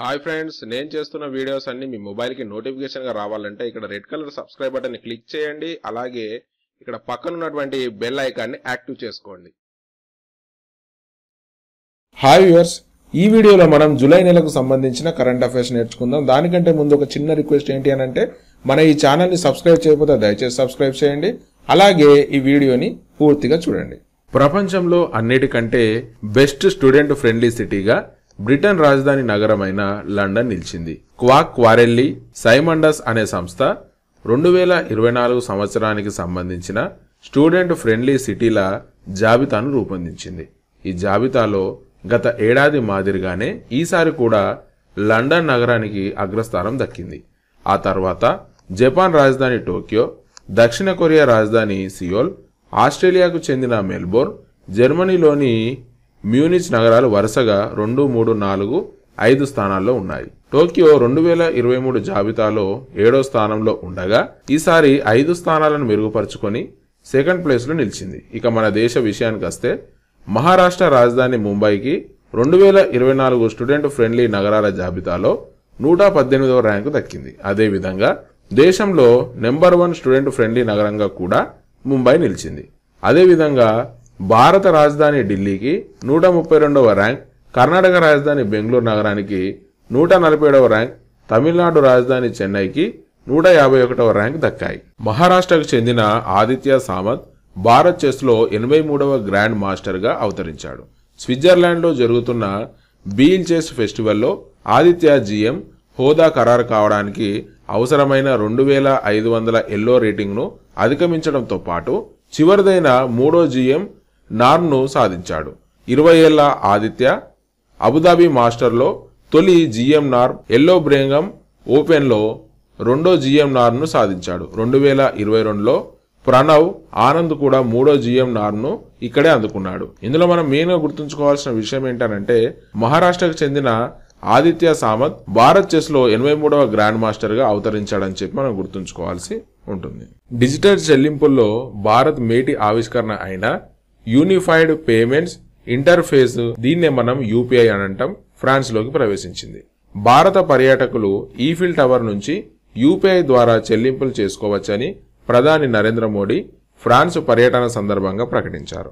hi friends నేను చేస్తున్న videos అన్ని మీ మొబైల్కి నోటిఫికేషన్గా రావాలంటే ఇక్కడ రెడ్ కలర్ సబ్స్క్రైబ్ బటన్ని క్లిక్ చేయండి అలాగే ఇక్కడ పక్కన ఉన్నటువంటి బెల్ ఐకాన్ని యాక్టివ్ చేసుకోండి హాయ్ వ్యూవర్స్ ఈ వీడియోలో మనం జూలై నెలకు సంబంధించిన కరెంట్ అఫైర్స్ నేర్చుకుందాం దానికంటే ముందు ఒక చిన్న రిక్వెస్ట్ ఏంటి అని అంటే మన ఈ ఛానల్ని సబ్స్క్రైబ్ చేయకపోతే దయచేసి సబ్స్క్రైబ్ చేయండి అలాగే ఈ వీడియోని పూర్తిగా చూడండి ప్రపంచంలో అన్నిటికంటే బెస్ట్ స్టూడెంట్ ఫ్రెండ్లీ సిటీగా బ్రిటన్ రాజధాని నగరమైన లండన్ నిలిచింది క్వాక్ క్వారెల్లి సైమండస్ అనే సంస్థ రెండు వేల ఇరవై నాలుగు సంవత్సరానికి సంబంధించిన స్టూడెంట్ ఫ్రెండ్లీ సిటీల జాబితాను రూపొందించింది ఈ జాబితాలో గత ఏడాది మాదిరిగానే ఈసారి కూడా లండన్ నగరానికి అగ్రస్థానం దక్కింది ఆ తర్వాత జపాన్ రాజధాని టోక్యో దక్షిణ కొరియా రాజధాని సియోల్ ఆస్ట్రేలియాకు చెందిన మెల్బోర్న్ జర్మనీలోని మ్యూనిచ్ నగరాలు వరుసగా రెండు మూడు నాలుగు ఐదు స్థానాల్లో ఉన్నాయి టోక్యో రెండు వేల ఇరవై మూడు జాబితాలో ఏడో స్థానంలో ఉండగా ఈసారి ఐదు స్థానాలను మెరుగుపరుచుకొని సెకండ్ ప్లేస్లో నిలిచింది ఇక మన దేశ విషయానికి వస్తే మహారాష్ట్ర రాజధాని ముంబైకి రెండు వేల ఇరవై నాలుగు స్టూడెంట్ ఫ్రెండ్లీ నగరాల జాబితాలో నూట పద్దెనిమిదవ ర్యాంకు దక్కింది అదేవిధంగా దేశంలో నెంబర్ వన్ స్టూడెంట్ ఫ్రెండ్లీ నగరంగా కూడా ముంబై నిలిచింది అదేవిధంగా భారత రాజధాని ఢిల్లీకి నూట ముప్పై రెండవ ర్యాంక్ కర్ణాటక రాజధాని బెంగళూరు నగరానికి నూట నలభై ఏడవ ర్యాంక్ తమిళనాడు రాజధాని చెన్నైకి నూట యాభై ఒకటవ ర్యాంక్ దక్కాయి మహారాష్ట్రకు చెందిన ఆదిత్య సామంత్ భారత్ చెస్లో ఎనభై మూడవ గ్రాండ్ మాస్టర్గా అవతరించాడు స్విట్జర్లాండ్లో జరుగుతున్న బీల్ చెస్ ఫెస్టివల్లో ఆదిత్య జీఎం హోదా ఖరారు కావడానికి అవసరమైన రెండు వేల ఐదు వందల ఎల్లో రేటింగ్ను అధిగమించడంతో పాటు చివరిదైన మూడో జీఎం నార్ను సాధించాడు ఇరవై ఏళ్ల ఆదిత్య అబుదాబి మాస్టర్లో తొలి జిఎం నార్ ఎల్లో బ్రేంగం ఓపెన్లో రెండో జిఎం నార్ను సాధించాడు రెండు వేల ఇరవై రెండులో ప్రణవ్ ఆనంద్ కూడా మూడో జిఎం నార్ను ఇక్కడే అందుకున్నాడు ఇందులో మనం మెయిన్గా గుర్తుంచుకోవాల్సిన విషయం ఏంటంటే మహారాష్ట్రకు చెందిన ఆదిత్య సామత్ భారత్ చెస్లో ఎనభై మూడవ గ్రాండ్ మాస్టర్గా అవతరించాడని చెప్పి మనం గుర్తుంచుకోవాల్సి ఉంటుంది డిజిటల్ చెల్లింపుల్లో భారత్ మేటి ఆవిష్కరణ అయిన యూనిఫైడ్ పేమెంట్స్ ఇంటర్ఫేస్ దీన్నే మనం యూపీఐ అని అంటాం ఫ్రాన్స్లోకి ప్రవేశించింది భారత పర్యాటకులు ఈఫిల్ టవర్ నుంచి యూపీఐ ద్వారా చెల్లింపులు చేసుకోవచ్చని ప్రధాని నరేంద్ర మోడీ ఫ్రాన్స్ పర్యటన సందర్భంగా ప్రకటించారు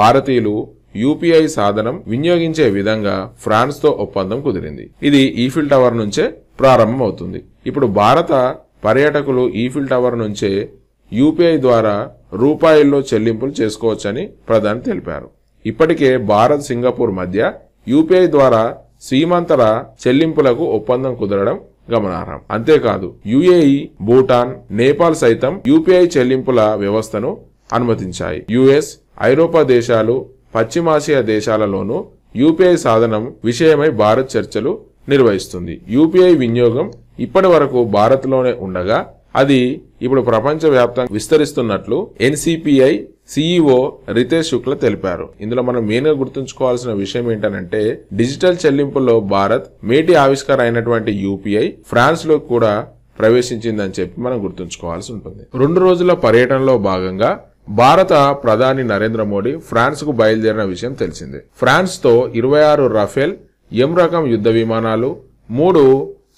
భారతీయులు యూపీఐ సాధనం వినియోగించే విధంగా ఫ్రాన్స్తో ఒప్పందం కుదిరింది ఇది ఈఫిల్ టవర్ నుంచే ప్రారంభమవుతుంది ఇప్పుడు భారత పర్యాటకులు ఈఫిల్ టవర్ నుంచే యూపీఐ ద్వారా రూపాయల్లో చెల్లింపులు చేసుకోవచ్చని ప్రధాని తెలిపారు ఇప్పటికే భారత్ సింగపూర్ మధ్య యూపీఐ ద్వారా సీమాంతర చెల్లింపులకు ఒప్పందం కుదరడం గమనార్హం అంతేకాదు యుఏఈ భూటాన్ నేపాల్ సైతం యూపీఐ చెల్లింపుల వ్యవస్థను అనుమతించాయి యుఎస్ ఐరోపా దేశాలు పశ్చిమాసియా దేశాలలోనూ యూపీఐ సాధనం విషయమై భారత్ చర్చలు నిర్వహిస్తుంది యూపీఐ వినియోగం ఇప్పటి వరకు భారత్లోనే ఉండగా అది ఇప్పుడు ప్రపంచ ప్రపంచవ్యాప్తంగా విస్తరిస్తున్నట్లు ఎన్సిపిఐ సిఇఓ రితేష్ శుక్ల తెలిపారు ఇందులో మనం గా గుర్తుంచుకోవాల్సిన విషయం ఏంటనంటే డిజిటల్ చెల్లింపుల్లో భారత్ మేటి ఆవిష్కార అయినటువంటి యూపీఐ ఫ్రాన్స్లో కూడా ప్రవేశించిందని చెప్పి మనం గుర్తుంచుకోవాల్సి ఉంటుంది రెండు రోజుల పర్యటనలో భాగంగా భారత ప్రధాని నరేంద్ర మోడీ ఫ్రాన్స్కు బయలుదేరిన విషయం ఫ్రాన్స్ ఫ్రాన్స్తో ఇరవై ఆరు రఫేల్ ఎం రకం యుద్ధ విమానాలు మూడు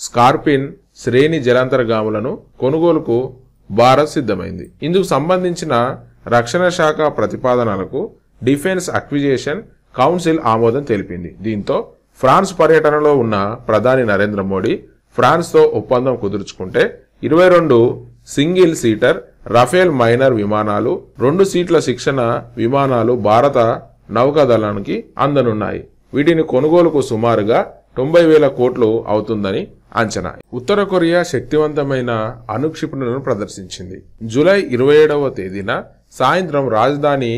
స్కార్పిన్ శ్రేణి జలాంతర్గాములను కొనుగోలుకు భారత్ సిద్ధమైంది ఇందుకు సంబంధించిన రక్షణ శాఖ ప్రతిపాదనలకు డిఫెన్స్ అక్విజేషన్ కౌన్సిల్ ఆమోదం తెలిపింది దీంతో ఫ్రాన్స్ పర్యటనలో ఉన్న ప్రధాని నరేంద్ర మోడీ ఫ్రాన్స్తో ఒప్పందం కుదుర్చుకుంటే ఇరవై రెండు సింగిల్ సీటర్ రఫేల్ మైనర్ విమానాలు రెండు సీట్ల శిక్షణ విమానాలు భారత నౌకాదళానికి అందనున్నాయి వీటిని కొనుగోలుకు సుమారుగా తొంభై వేల కోట్లు అవుతుందని అంచనా ఉత్తర కొరియా శక్తివంతమైన అనుక్షిపణులను ప్రదర్శించింది జూలై ఇరవై ఏడవ తేదీన సాయంత్రం రాజధాని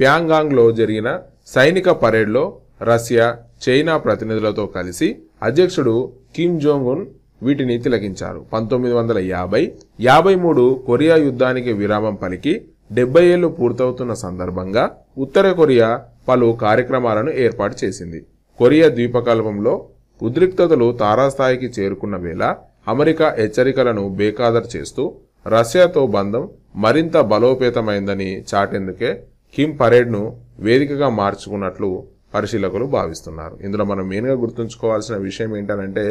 ప్యాంగాంగ్లో జరిగిన సైనిక పరేడ్లో రష్యా చైనా ప్రతినిధులతో కలిసి అధ్యక్షుడు కిమ్ జోంగ్ ఉన్ వీటిని తిలకించారు పంతొమ్మిది వందల యాభై యాభై మూడు కొరియా యుద్ధానికి విరామం పలికి డెబ్బై ఏళ్లు పూర్తవుతున్న సందర్భంగా ఉత్తర కొరియా పలు కార్యక్రమాలను ఏర్పాటు చేసింది కొరియా ద్వీపకల్పంలో ఉద్రిక్తతలు తారాస్థాయికి చేరుకున్న వేళ అమెరికా హెచ్చరికలను బేఖాదర్ చేస్తూ రష్యాతో బంధం మరింత బలోపేతమైందని చాటేందుకే కిమ్ పరేడ్ను వేదికగా మార్చుకున్నట్లు పరిశీలకులు భావిస్తున్నారు ఇందులో మనం మెయిన్గా గుర్తుంచుకోవాల్సిన విషయం ఏంటనంటే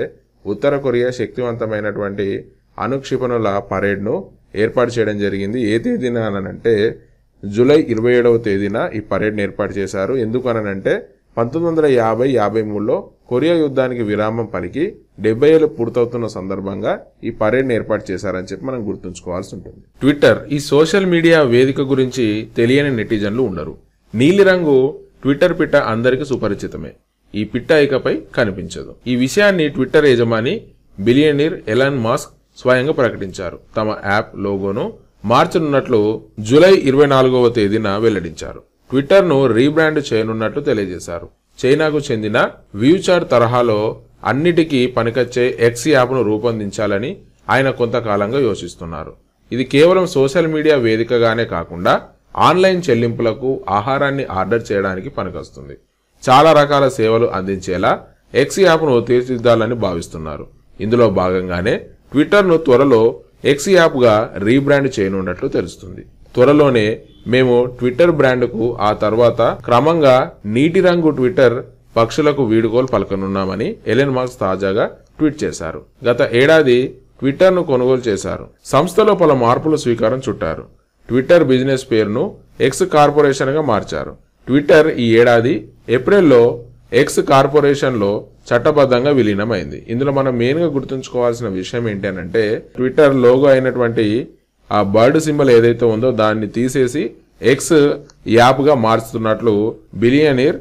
ఉత్తర కొరియా శక్తివంతమైనటువంటి అనుక్షిపణుల పరేడ్ను ఏర్పాటు చేయడం జరిగింది ఏ తేదీన అనంటే జూలై ఇరవై ఏడవ తేదీన ఈ పరేడ్ని ఏర్పాటు చేశారు ఎందుకు అనంటే పంతొమ్మిది వందల యాభై యాభై మూడులో కొరియా యుద్ధానికి విరామం పలికి డెబ్బై ఏళ్ళు పూర్తవుతున్న సందర్భంగా ఈ పరేడ్ ఏర్పాటు చేశారని చెప్పి మనం గుర్తుంచుకోవాల్సి ఉంటుంది ట్విట్టర్ ఈ సోషల్ మీడియా వేదిక గురించి తెలియని నెటిజన్లు ఉండరు నీలిరంగు ట్విట్టర్ పిట్ట అందరికీ సుపరిచితమే ఈ పిట్ట ఇకపై కనిపించదు ఈ విషయాన్ని ట్విట్టర్ యజమాని బిలియనీర్ ఎలాన్ మాస్క్ స్వయంగా ప్రకటించారు తమ యాప్ లోగోను మార్చనున్నట్లు జూలై ఇరవై నాలుగవ తేదీన వెల్లడించారు ట్విట్టర్ను రీబ్రాండ్ చేయనున్నట్లు తెలియజేశారు చైనాకు చెందిన వ్యూచార్ తరహాలో అన్నిటికీ పనికొచ్చే ఎక్స్ యాప్ను రూపొందించాలని ఆయన కొంతకాలంగా యోచిస్తున్నారు ఇది కేవలం సోషల్ మీడియా వేదికగానే కాకుండా ఆన్లైన్ చెల్లింపులకు ఆహారాన్ని ఆర్డర్ చేయడానికి పనికొస్తుంది చాలా రకాల సేవలు అందించేలా ఎక్స్ యాప్ను తీర్చిదిద్దాలని భావిస్తున్నారు ఇందులో భాగంగానే ట్విట్టర్ను త్వరలో ఎక్స్ యాప్గా రీబ్రాండ్ చేయనున్నట్లు తెలుస్తుంది త్వరలోనే మేము ట్విట్టర్ బ్రాండ్కు ఆ తర్వాత క్రమంగా నీటి రంగు ట్విట్టర్ పక్షులకు వీడుకోలు పలకనున్నామని ఎలెన్ మార్క్స్ తాజాగా ట్వీట్ చేశారు గత ఏడాది ట్విట్టర్ను కొనుగోలు చేశారు సంస్థలో పలు మార్పులు స్వీకారం చుట్టారు ట్విట్టర్ బిజినెస్ పేరును ఎక్స్ కార్పొరేషన్గా మార్చారు ట్విట్టర్ ఈ ఏడాది ఏప్రిల్లో ఎక్స్ కార్పొరేషన్లో చట్టబద్ధంగా విలీనమైంది ఇందులో మనం మెయిన్గా గుర్తుంచుకోవాల్సిన విషయం ఏంటి అంటే ట్విట్టర్ లోగో అయినటువంటి ఆ బర్డ్ సింబల్ ఏదైతే ఉందో దాన్ని తీసేసి ఎక్స్ యాప్గా మార్చుతున్నట్లు బిలియనీర్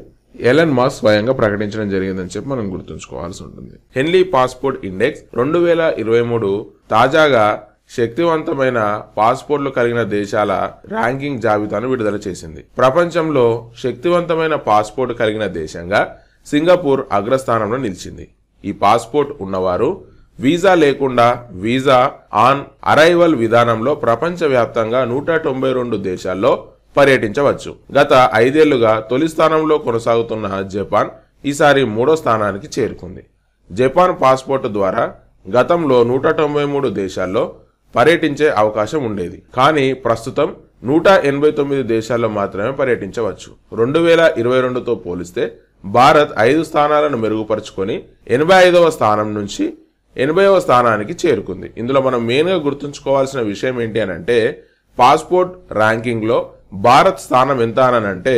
ఎలన్ మాస్ స్వయంగా ప్రకటించడం జరిగిందని చెప్పి మనం గుర్తుంచుకోవాల్సి ఉంటుంది హెన్లీ పాస్పోర్ట్ ఇండెక్స్ రెండు వేల ఇరవై మూడు తాజాగా శక్తివంతమైన పాస్పోర్ట్లు కలిగిన దేశాల ర్యాంకింగ్ జాబితాను విడుదల చేసింది ప్రపంచంలో శక్తివంతమైన పాస్పోర్ట్ కలిగిన దేశంగా సింగపూర్ అగ్రస్థానంలో నిలిచింది ఈ పాస్పోర్ట్ ఉన్నవారు వీసా లేకుండా వీసా ఆన్ అరైవల్ విధానంలో ప్రపంచవ్యాప్తంగా నూట తొంభై రెండు దేశాల్లో పర్యటించవచ్చు గత ఐదేళ్లుగా తొలి స్థానంలో కొనసాగుతున్న జపాన్ ఈసారి మూడో స్థానానికి చేరుకుంది జపాన్ పాస్పోర్ట్ ద్వారా గతంలో నూట తొంభై మూడు దేశాల్లో పర్యటించే అవకాశం ఉండేది కానీ ప్రస్తుతం నూట ఎనభై తొమ్మిది దేశాల్లో మాత్రమే పర్యటించవచ్చు రెండు వేల ఇరవై రెండుతో పోలిస్తే భారత్ ఐదు స్థానాలను మెరుగుపరుచుకొని ఎనభై ఐదవ స్థానం నుంచి ఎనభైవ స్థానానికి చేరుకుంది ఇందులో మనం మెయిన్గా గుర్తుంచుకోవాల్సిన విషయం ఏంటి అని అంటే పాస్పోర్ట్ ర్యాంకింగ్లో భారత్ స్థానం ఎంత అని అంటే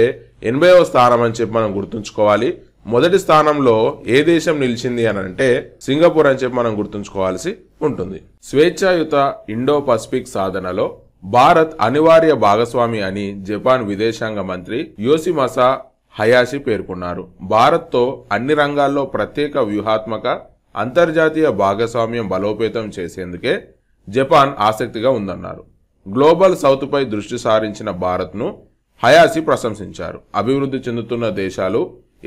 ఎనభైవ స్థానం అని చెప్పి మనం గుర్తుంచుకోవాలి మొదటి స్థానంలో ఏ దేశం నిలిచింది అని అంటే సింగపూర్ అని చెప్పి మనం గుర్తుంచుకోవాల్సి ఉంటుంది స్వేచ్ఛాయుత ఇండో పసిఫిక్ సాధనలో భారత్ అనివార్య భాగస్వామి అని జపాన్ విదేశాంగ మంత్రి యోసిమసా హయాసి పేర్కొన్నారు భారత్తో అన్ని రంగాల్లో ప్రత్యేక వ్యూహాత్మక అంతర్జాతీయ భాగస్వామ్యం బలోపేతం చేసేందుకే జపాన్ ఆసక్తిగా ఉందన్నారు గ్లోబల్ సౌత్పై దృష్టి సారించిన భారత్ను హయాసి ప్రశంసించారు అభివృద్ధి చెందుతున్న దేశాలు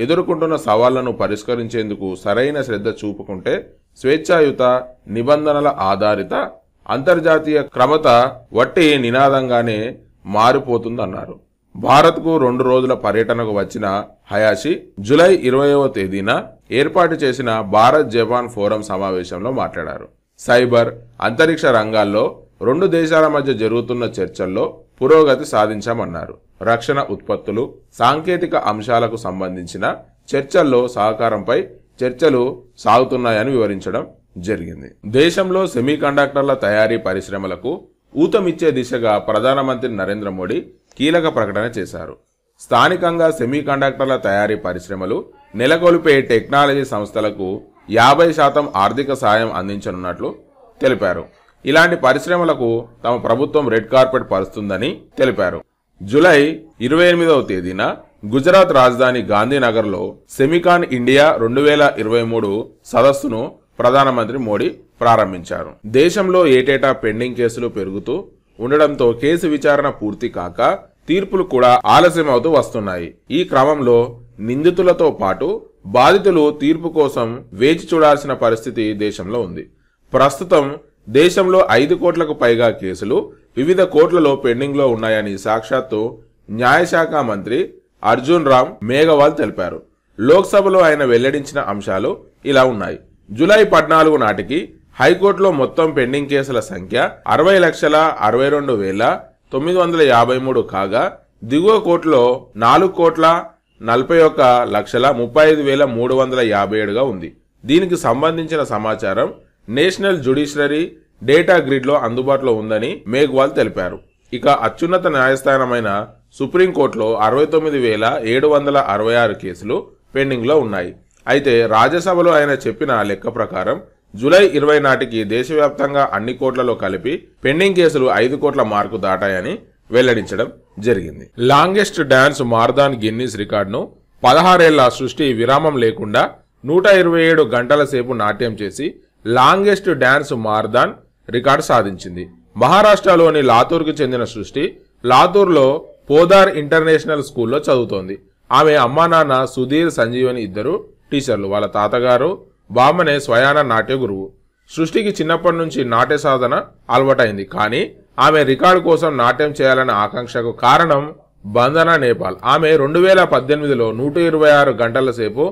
ఎదుర్కొంటున్న సవాళ్లను పరిష్కరించేందుకు సరైన శ్రద్ధ చూపుకుంటే స్వేచ్ఛాయుత నిబంధనల ఆధారిత అంతర్జాతీయ క్రమత వట్టి నినాదంగానే మారిపోతుందన్నారు భారత్కు రెండు రోజుల పర్యటనకు వచ్చిన హయాషి జులై ఇరవయవ తేదీన ఏర్పాటు చేసిన భారత్ జపాన్ ఫోరం సమావేశంలో మాట్లాడారు సైబర్ అంతరిక్ష రంగాల్లో రెండు దేశాల మధ్య జరుగుతున్న చర్చల్లో పురోగతి సాధించామన్నారు రక్షణ ఉత్పత్తులు సాంకేతిక అంశాలకు సంబంధించిన చర్చల్లో సహకారంపై చర్చలు సాగుతున్నాయని వివరించడం జరిగింది దేశంలో సెమీకండక్టర్ల తయారీ పరిశ్రమలకు ఊతమిచ్చే దిశగా ప్రధానమంత్రి నరేంద్ర మోడీ కీలక ప్రకటన చేశారు స్థానికంగా సెమీకండక్టర్ల తయారీ పరిశ్రమలు నెలకొల్పే టెక్నాలజీ సంస్థలకు యాభై శాతం ఆర్థిక సాయం అందించనున్నట్లు తెలిపారు ఇలాంటి పరిశ్రమలకు తమ ప్రభుత్వం రెడ్ కార్పెట్ పరుస్తుందని తెలిపారు జులై ఇరవై ఎనిమిదవ తేదీన గుజరాత్ రాజధాని గాంధీనగర్లో సెమికాన్ ఇండియా రెండు వేల ఇరవై మూడు సదస్సును ప్రధానమంత్రి మోడీ ప్రారంభించారు దేశంలో ఏటేటా పెండింగ్ కేసులు పెరుగుతూ ఉండడంతో కేసు విచారణ పూర్తి కాక తీర్పులు కూడా ఆలస్యం అవుతూ వస్తున్నాయి ఈ క్రమంలో నిందితులతో పాటు బాధితులు తీర్పు కోసం వేచి చూడాల్సిన పరిస్థితి దేశంలో ఉంది ప్రస్తుతం దేశంలో ఐదు కోట్లకు పైగా కేసులు వివిధ కోట్లలో పెండింగ్లో ఉన్నాయని సాక్షాత్తు న్యాయశాఖ మంత్రి అర్జున్ రామ్ మేఘవాల్ తెలిపారు లోక్సభలో ఆయన వెల్లడించిన అంశాలు ఇలా ఉన్నాయి జూలై పద్నాలుగు నాటికి హైకోర్టులో మొత్తం పెండింగ్ కేసుల సంఖ్య అరవై లక్షల అరవై రెండు వేల తొమ్మిది వందల యాభై మూడు కాగా దిగువ కోర్టులో నాలుగు కోట్ల నలభై ఒక్క లక్షల ముప్పై ఐదు వేల మూడు వందల యాభై ఏడుగా ఉంది దీనికి సంబంధించిన సమాచారం నేషనల్ జుడిషియరీ డేటా గ్రిడ్లో అందుబాటులో ఉందని మేఘ్వాల్ తెలిపారు ఇక అత్యున్నత న్యాయస్థానమైన సుప్రీంకోర్టులో అరవై తొమ్మిది వేల ఏడు వందల అరవై ఆరు కేసులు పెండింగ్లో ఉన్నాయి అయితే రాజ్యసభలో ఆయన చెప్పిన లెక్క ప్రకారం జూలై ఇరవై నాటికి దేశవ్యాప్తంగా అన్ని కోట్లలో కలిపి పెండింగ్ కేసులు ఐదు కోట్ల మార్కు దాటాయని వెల్లడించడం జరిగింది లాంగెస్ట్ డాన్స్ మార్దాన్ గిన్నిస్ రికార్డును పదహారేళ్ల సృష్టి విరామం లేకుండా నూట ఇరవై ఏడు గంటల సేపు నాట్యం చేసి లాంగెస్ట్ డాన్స్ మార్దాన్ రికార్డు సాధించింది మహారాష్ట్రలోని లాతూర్కు చెందిన సృష్టి లాతూర్లో పోదార్ ఇంటర్నేషనల్ స్కూల్లో చదువుతోంది ఆమె అమ్మా నాన్న సుధీర్ సంజీవని ఇద్దరు టీచర్లు వాళ్ళ తాతగారు వామనే స్వయాన నాట్య గురువు సృష్టికి చిన్నప్పటి నుంచి నాట్య సాధన అలవాటైంది కానీ ఆమె రికార్డు కోసం నాట్యం చేయాలనే ఆకాంక్షకు కారణం బంధన నేపాల్ ఆమె రెండు వేల పద్దెనిమిదిలో నూట ఇరవై ఆరు గంటల సేపు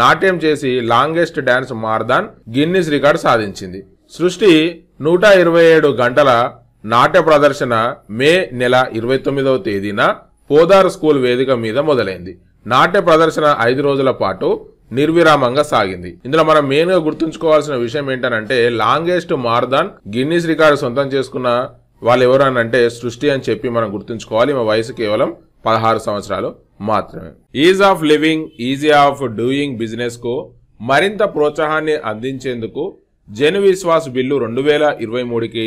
నాట్యం చేసి longest dance marathon Guinness record సాధించింది సృష్టి నూట ఇరవై ఏడు గంటల నాట్య ప్రదర్శన మే నెల ఇరవై తొమ్మిదవ తేదీన పోదార్ స్కూల్ వేదిక మీద మొదలైంది నాట్య ప్రదర్శన ఐదు రోజుల పాటు నిర్విరామంగా సాగింది ఇందులో మనం మెయిన్ గా గుర్తుంచుకోవాల్సిన విషయం ఏంటంటే లాంగెస్ట్ మార్దాన్ గిన్నీస్ రికార్డు సొంతం చేసుకున్న వాళ్ళు ఎవరనంటే సృష్టి అని చెప్పి మనం గుర్తుంచుకోవాలి మా వయసు కేవలం పదహారు సంవత్సరాలు మాత్రమే ease of living easy of doing బిజినెస్కు మరింత ప్రోత్సాహాన్ని అందించేందుకు జన విశ్వాస్ బిల్లు రెండు వేల ఇరవై మూడుకి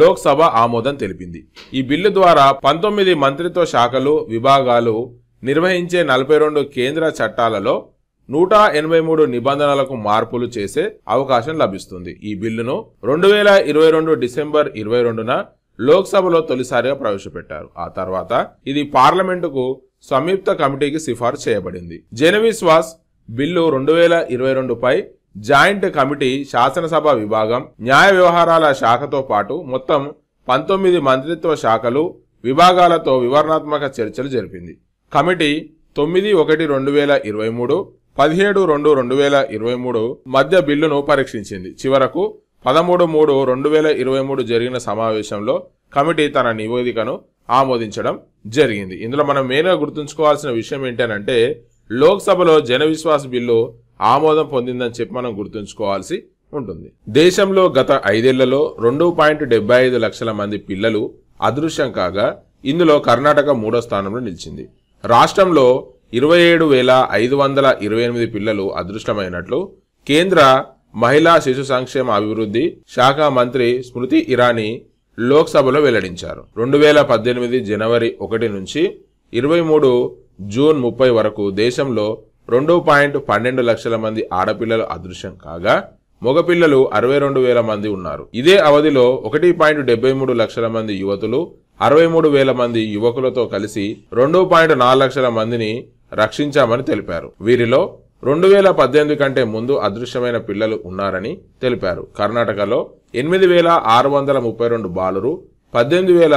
లోక్సభ ఆమోదం తెలిపింది ఈ బిల్లు ద్వారా పంతొమ్మిది మంత్రిత్వ శాఖలు విభాగాలు నిర్వహించే నలభై రెండు కేంద్ర చట్టాలలో నూట ఎనభై మూడు నిబంధనలకు మార్పులు చేసే అవకాశం లభిస్తుంది ఈ బిల్లును రెండు వేల ఇరవై రెండు డిసెంబర్ ఇరవై రెండున లోక్సభలో తొలిసారిగా ప్రవేశపెట్టారు ఆ తర్వాత ఇది పార్లమెంటుకు సంయుక్త కమిటీకి సిఫార్సు చేయబడింది జనవిశ్వాస్ బిల్లు రెండు వేల ఇరవై రెండుపై జాయింట్ కమిటీ శాసనసభ విభాగం న్యాయ వ్యవహారాల శాఖతో పాటు మొత్తం పంతొమ్మిది మంత్రిత్వ శాఖలు విభాగాలతో వివరణాత్మక చర్చలు జరిపింది కమిటీ తొమ్మిది ఒకటి రెండు వేల ఇరవై మూడు పదిహేడు రెండు రెండు వేల ఇరవై మూడు మధ్య బిల్లును పరీక్షించింది చివరకు పదమూడు మూడు రెండు వేల ఇరవై మూడు జరిగిన సమావేశంలో కమిటీ తన నివేదికను ఆమోదించడం జరిగింది ఇందులో మనం మెయిన్గా గుర్తుంచుకోవాల్సిన విషయం ఏంటనంటే లోక్సభలో జన విశ్వాస బిల్లు ఆమోదం పొందిందని చెప్పి మనం గుర్తుంచుకోవాల్సి ఉంటుంది దేశంలో గత ఐదేళ్లలో రెండు పాయింట్ డెబ్బై ఐదు లక్షల మంది పిల్లలు అదృశ్యం కాగా ఇందులో కర్ణాటక మూడో స్థానంలో నిలిచింది రాష్ట్రంలో ఇరవై ఏడు వేల ఐదు వందల ఇరవై ఎనిమిది పిల్లలు అదృష్టమైనట్లు కేంద్ర మహిళా శిశు సంక్షేమ అభివృద్ధి శాఖ మంత్రి స్మృతి ఇరానీ లోక్సభలో వెల్లడించారు రెండు వేల పద్దెనిమిది జనవరి ఒకటి నుంచి ఇరవై మూడు జూన్ ముప్పై వరకు దేశంలో రెండు పాయింట్ పన్నెండు లక్షల మంది ఆడపిల్లలు అదృశ్యం కాగా మగపిల్లలు అరవై రెండు వేల మంది ఉన్నారు ఇదే అవధిలో ఒకటి పాయింట్ డెబ్బై మూడు లక్షల మంది యువతులు అరవై మూడు వేల మంది యువకులతో కలిసి రెండు పాయింట్ నాలుగు లక్షల మందిని రక్షించామని తెలిపారు వీరిలో రెండు వేల పద్దెనిమిది కంటే ముందు అదృశ్యమైన పిల్లలు ఉన్నారని తెలిపారు కర్ణాటకలో ఎనిమిది వేల ఆరు వందల ముప్పై రెండు బాలురు పద్దెనిమిది వేల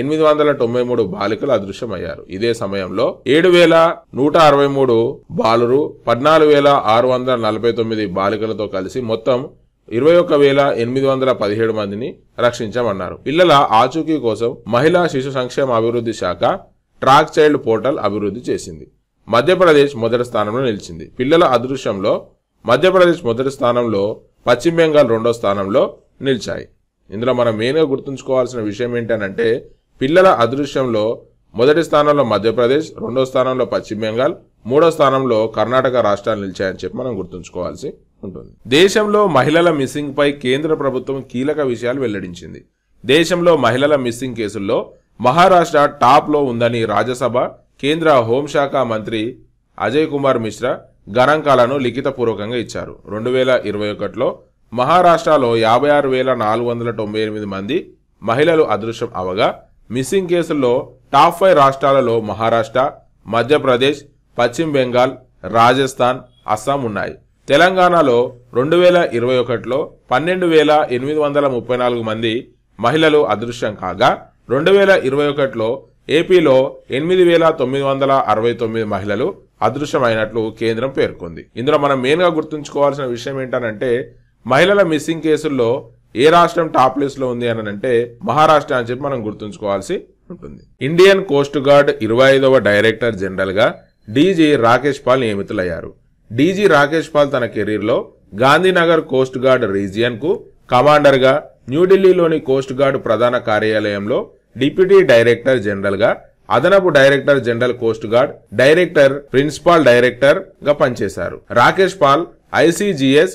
ఎనిమిది వందల తొంభై మూడు బాలికలు అదృశ్యమయ్యారు ఇదే సమయంలో ఏడు వేల నూట అరవై మూడు బాలురు పద్నాలుగు వేల ఆరు వందల నలభై తొమ్మిది బాలికలతో కలిసి మొత్తం ఇరవై ఒక్క వేల ఎనిమిది వందల పదిహేడు మందిని రక్షించామన్నారు పిల్లల ఆచూకీ కోసం మహిళా శిశు సంక్షేమ అభివృద్ధి శాఖ ట్రాక్ చైల్డ్ పోర్టల్ అభివృద్ధి చేసింది మధ్యప్రదేశ్ మొదటి స్థానంలో నిలిచింది పిల్లల అదృశ్యంలో మధ్యప్రదేశ్ మొదటి స్థానంలో పశ్చిమ బెంగాల్ రెండో స్థానంలో నిలిచాయి ఇందులో మనం మెయిన్గా గుర్తుంచుకోవాల్సిన విషయం ఏంటంటే పిల్లల అదృశ్యంలో మొదటి స్థానంలో మధ్యప్రదేశ్ రెండో స్థానంలో పశ్చిమ బెంగాల్ మూడో స్థానంలో కర్ణాటక రాష్ట్రాలు నిలిచాయని చెప్పి మనం గుర్తుంచుకోవాల్సి ఉంటుంది దేశంలో మహిళల మిస్సింగ్పై కేంద్ర ప్రభుత్వం కీలక విషయాలు వెల్లడించింది దేశంలో మహిళల మిస్సింగ్ కేసుల్లో మహారాష్ట్ర టాప్లో ఉందని రాజ్యసభ కేంద్ర హోంశాఖ మంత్రి అజయ్ కుమార్ మిశ్రా గణాంకాలను లిఖితపూర్వకంగా ఇచ్చారు రెండు వేల ఇరవై ఒకటిలో మహారాష్ట్రలో యాభై ఆరు వేల నాలుగు వందల తొంభై ఎనిమిది మంది మహిళలు అదృశ్యం అవగా మిస్సింగ్ కేసుల్లో టాప్ ఫైవ్ రాష్ట్రాలలో మహారాష్ట్ర మధ్యప్రదేశ్ పశ్చిమ బెంగాల్ రాజస్థాన్ అస్సాం ఉన్నాయి తెలంగాణలో రెండు వేల ఇరవై ఒకటిలో పన్నెండు వేల ఎనిమిది వందల ముప్పై నాలుగు మంది మహిళలు అదృశ్యం కాగా రెండు వేల ఇరవై ఒకటిలో ఏపీలో ఎనిమిది వేల తొమ్మిది వందల అరవై తొమ్మిది మహిళలు అదృశ్యమైనట్లు కేంద్రం పేర్కొంది ఇందులో మనం మెయిన్గా గుర్తుంచుకోవాల్సిన విషయం ఏంటనంటే మహిళల మిస్సింగ్ కేసుల్లో ఏ రాష్ట్రం టాప్ లిస్ట్లో ఉంది అని అంటే మహారాష్ట్ర అని చెప్పి మనం గుర్తుంచుకోవాల్సి ఉంటుంది ఇండియన్ కోస్ట్ గార్డ్ ఇరవై ఐదవ డైరెక్టర్ జనరల్గా డీజీ రాకేష్ పాల్ నియమితులయ్యారు డీజీ రాకేష్ పాల్ తన కెరీర్లో గాంధీనగర్ కోస్ట్ గార్డ్ రీజియన్కు కమాండర్గా న్యూఢిల్లీలోని కోస్ట్ గార్డ్ ప్రధాన కార్యాలయంలో డిప్యూటీ డైరెక్టర్ జనరల్గా అదనపు director general coast guard director principal director గా పనిచేశారు Rakesh Pal ICGS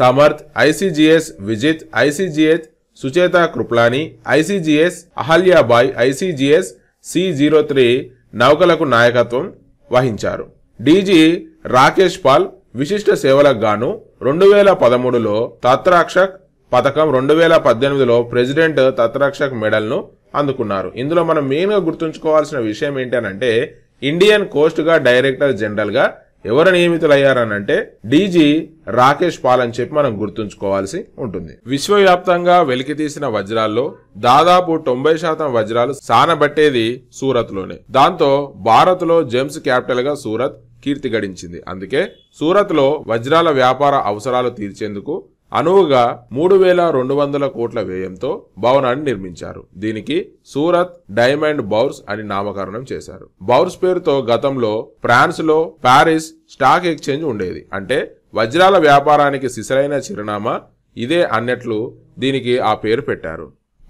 Samarth ICGS Vijit ICGS Sucheta Kripalani ICGS Ahalyabai ICGS C zero three నౌకలకు నాయకత్వం వహించారు డీజీ రాకేష్ పాల్ విశిష్ట సేవలకు గాను రెండు వేల పదమూడులో తత్రాక్షక్ పథకం రెండు వేల పద్దెనిమిదిలో ప్రెసిడెంట్ తత్రాక్షక్ మెడల్ను అందుకున్నారు ఇందులో మనం మెయిన్గా గుర్తుంచుకోవాల్సిన విషయం అంటే ఇండియన్ కోస్ట్ గార్డ్ డైరెక్టర్ జనరల్గా ఎవరు నియమితులయ్యారనంటే డీజీ రాకేష్ పాల్ అని చెప్పి మనం గుర్తుంచుకోవాల్సి ఉంటుంది విశ్వవ్యాప్తంగా వెలికితీసిన వజ్రాల్లో దాదాపు తొంభై శాతం వజ్రాలు సానబట్టేది సూరత్లోనే దాంతో భారత్లో జెమ్స్ క్యాపిటల్గా సూరత్ కీర్తి గడించింది అందుకే సూరత్లో వజ్రాల వ్యాపార అవసరాలు తీర్చేందుకు అనువుగా మూడు వేల రెండు వందల కోట్ల వ్యయంతో భవనాన్ని నిర్మించారు దీనికి సూరత్ డైమండ్ బౌర్స్ అని నామకరణం చేశారు బౌర్స్ పేరుతో గతంలో ఫ్రాన్స్ లో ప్యారిస్ స్టాక్ ఎక్స్చేంజ్ ఉండేది అంటే వజ్రాల వ్యాపారానికి సిసరైన చిరునామా ఇదే అన్నట్లు దీనికి ఆ పేరు పెట్టారు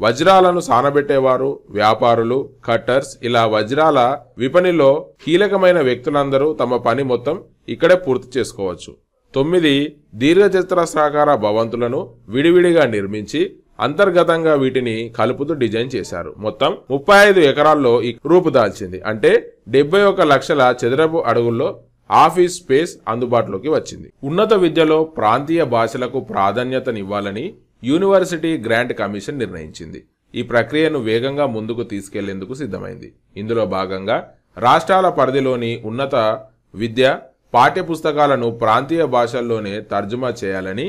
వజ్రాలను సానబెట్టేవారు వ్యాపారులు కట్టర్స్ ఇలా వజ్రాల విపణిలో కీలకమైన వ్యక్తులందరూ తమ పని మొత్తం ఇక్కడే పూర్తి చేసుకోవచ్చు తొమ్మిది దీర్ఘచతురస్రాకార భవంతులను విడివిడిగా నిర్మించి అంతర్గతంగా వీటిని కలుపుతూ డిజైన్ చేశారు మొత్తం ముప్పై ఐదు ఎకరాల్లో ఈ రూపుదాల్చింది అంటే డెబ్బై ఒక లక్షల చదరపు అడుగుల్లో ఆఫీస్ స్పేస్ అందుబాటులోకి వచ్చింది ఉన్నత విద్యలో ప్రాంతీయ భాషలకు ప్రాధాన్యతనివ్వాలని యూనివర్సిటీ గ్రాంట్ కమిషన్ నిర్ణయించింది ఈ ప్రక్రియను వేగంగా ముందుకు తీసుకెళ్లేందుకు సిద్ధమైంది ఇందులో భాగంగా రాష్ట్రాల పరిధిలోని ఉన్నత విద్య పాఠ్యపుస్తకాలను ప్రాంతీయ భాషల్లోనే తర్జుమా చేయాలని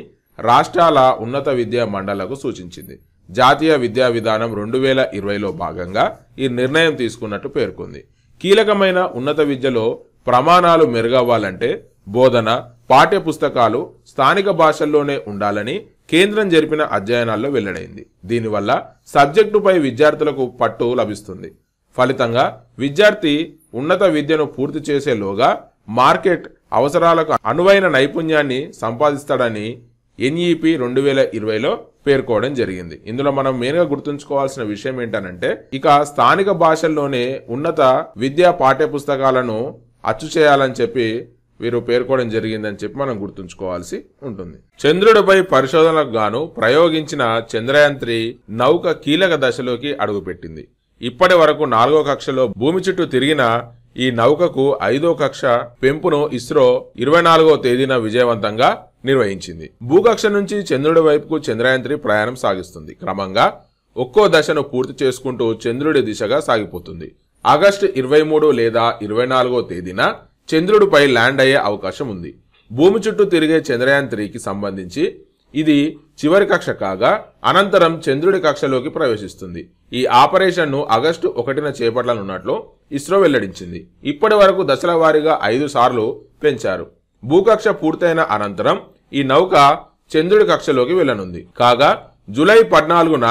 రాష్ట్రాల ఉన్నత విద్యా మండళ్లకు సూచించింది జాతీయ విద్యా విధానం రెండు వేల ఇరవైలో భాగంగా ఈ నిర్ణయం తీసుకున్నట్టు పేర్కొంది కీలకమైన ఉన్నత విద్యలో ప్రమాణాలు మెరుగవ్వాలంటే బోధన పాఠ్యపుస్తకాలు స్థానిక భాషల్లోనే ఉండాలని కేంద్రం జరిపిన అధ్యయనాల్లో వెల్లడైంది దీనివల్ల సబ్జెక్టుపై విద్యార్థులకు పట్టు లభిస్తుంది ఫలితంగా విద్యార్థి ఉన్నత విద్యను పూర్తి చేసేలోగా మార్కెట్ అవసరాలకు అనువైన నైపుణ్యాన్ని సంపాదిస్తాడని ఎన్ఈపి రెండు వేల ఇరవైలో పేర్కోవడం జరిగింది ఇందులో మనం మెయిన్గా గుర్తుంచుకోవాల్సిన విషయం ఏంటనంటే ఇక స్థానిక భాషల్లోనే ఉన్నత విద్యా పాఠ్య పుస్తకాలను అచ్చు చేయాలని చెప్పి వీరు పేర్కోవడం జరిగిందని చెప్పి మనం గుర్తుంచుకోవాల్సి ఉంటుంది చంద్రుడిపై పరిశోధనలకు గాను ప్రయోగించిన చంద్రయాంత్రి నౌక కీలక దశలోకి అడుగుపెట్టింది ఇప్పటి వరకు నాలుగో కక్షలో భూమి చుట్టూ తిరిగిన ఈ నౌకకు ఐదో కక్ష పెంపును ఇస్రో ఇరవై నాలుగో తేదీన విజయవంతంగా నిర్వహించింది భూకక్ష నుంచి చంద్రుడి వైపుకు చంద్రయాంత్రి ప్రయాణం సాగిస్తుంది క్రమంగా ఒక్కో దశను పూర్తి చేసుకుంటూ చంద్రుడి దిశగా సాగిపోతుంది ఆగస్టు ఇరవై మూడు లేదా ఇరవై నాలుగో తేదీన చంద్రుడిపై ల్యాండ్ అయ్యే అవకాశం ఉంది భూమి చుట్టూ తిరిగే చంద్రయాన్ త్రీకి సంబంధించి ఇది చివరి కక్ష కాగా అనంతరం చంద్రుడి కక్షలోకి ప్రవేశిస్తుంది ఈ ఆపరేషన్ను ఆగస్టు ఒకటిన చేపట్టాలనున్నట్లు ఇస్రో వెల్లడించింది ఇప్పటి వరకు దశల వారీగా ఐదు సార్లు పెంచారు భూకక్ష పూర్తయిన అనంతరం ఈ నౌక చంద్రుడి కక్షలోకి వెళ్లనుంది కాగా జూలై పద్నాలుగున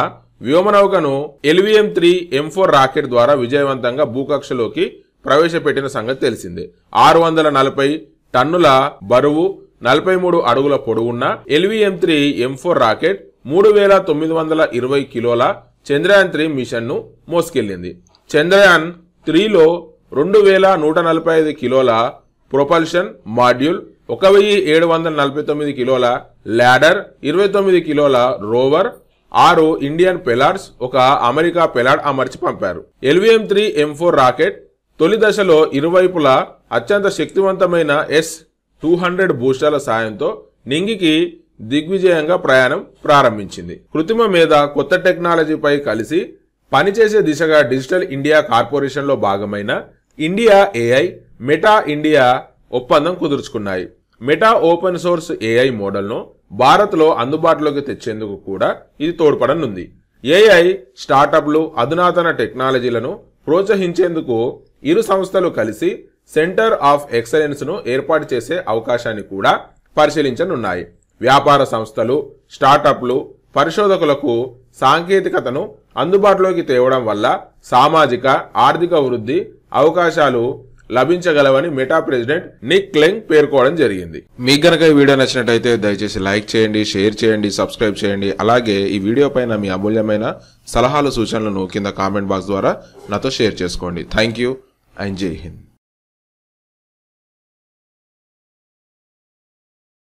వ్యోమనౌకను LVM three M four rocket ద్వారా విజయవంతంగా భూకక్షలోకి ప్రవేశపెట్టిన సంగతి తెలిసిందే ఆరు వందల నలభై టన్నుల బరువు నలభై మూడు అడుగుల పొడవున్న LVM three M four rocket మూడు వేల తొమ్మిది వందల ఇరవై కిలోల చంద్రయాన్ త్రీ మిషన్ను మోసుకెళ్లింది చంద్రయాన్ త్రీలో రెండు వేల నూట నలభై ఐదు కిలోల ప్రొపల్షన్ మాడ్యూల్ ఒక వెయ్యి ఏడు వందల నలభై తొమ్మిది కిలోల ల్యాడర్ ఇరవై తొమ్మిది కిలోల రోవర్ ఆరు ఇండియన్ పెలాడ్స్ ఒక అమెరికా పెలాడ్ అమర్చి పంపారు LVM three M four rocket తొలి దశలో ఇరువైపులా అత్యంత శక్తివంతమైన ఎస్ టూ హండ్రెడ్ బూస్టర్ల సాయంతో నింగికి దిగ్విజయంగా ప్రయాణం ప్రారంభించింది కృత్రిమ మీద కొత్త టెక్నాలజీపై కలిసి పనిచేసే దిశగా డిజిటల్ ఇండియా కార్పొరేషన్లో భాగమైన ఇండియా ఏఐ మెటా ఇండియా ఒప్పందం కుదుర్చుకున్నాయి మెటా ఓపెన్ సోర్స్ ఏఐ మోడల్ను భారత్లో అందుబాటులోకి తెచ్చేందుకు కూడా ఇది తోడ్పడనుంది ఏఐ స్టార్టప్లు అధునాతన టెక్నాలజీలను ప్రోత్సహించేందుకు ఇరు సంస్థలు కలిసి సెంటర్ ఆఫ్ ఎక్సలెన్స్ను ఏర్పాటు చేసే అవకాశాన్ని కూడా పరిశీలించనున్నాయి వ్యాపార సంస్థలు స్టార్టప్లు పరిశోధకులకు సాంకేతికతను అందుబాటులోకి తేవడం వల్ల సామాజిక ఆర్థిక వృద్ధి అవకాశాలు లభించగలవని మెటా ప్రెసిడెంట్ నిక్ క్లెంగ్ పేర్కోవడం జరిగింది మీకు గనక ఈ వీడియో నచ్చినట్టయితే దయచేసి లైక్ చేయండి షేర్ చేయండి సబ్స్క్రైబ్ చేయండి అలాగే ఈ వీడియో పైన మీ అమూల్యమైన సలహాలు సూచనలను కింద కామెంట్ బాక్స్ ద్వారా నాతో షేర్ చేసుకోండి థ్యాంక్ యూ అండ్ జై హింద్